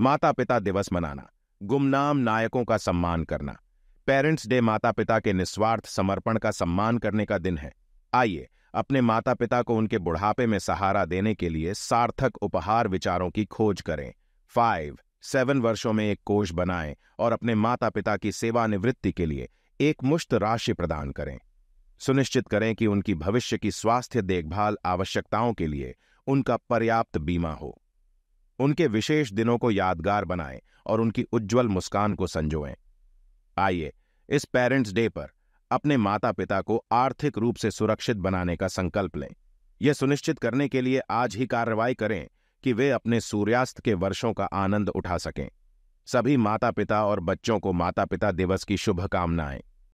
माता पिता दिवस मनाना गुमनाम नायकों का सम्मान करना पेरेंट्स डे माता पिता के निस्वार्थ समर्पण का सम्मान करने का दिन है आइए अपने माता पिता को उनके बुढ़ापे में सहारा देने के लिए सार्थक उपहार विचारों की खोज करें फाइव सेवन वर्षों में एक कोष बनाएं और अपने माता पिता की सेवानिवृत्ति के लिए एक मुश्त राशि प्रदान करें सुनिश्चित करें कि उनकी भविष्य की स्वास्थ्य देखभाल आवश्यकताओं के लिए उनका पर्याप्त बीमा हो उनके विशेष दिनों को यादगार बनाएं और उनकी उज्जवल मुस्कान को संजोएं आइए इस पेरेंट्स डे पर अपने माता पिता को आर्थिक रूप से सुरक्षित बनाने का संकल्प लें यह सुनिश्चित करने के लिए आज ही कार्रवाई करें कि वे अपने सूर्यास्त के वर्षों का आनंद उठा सकें सभी माता पिता और बच्चों को माता पिता दिवस की शुभकामनाएं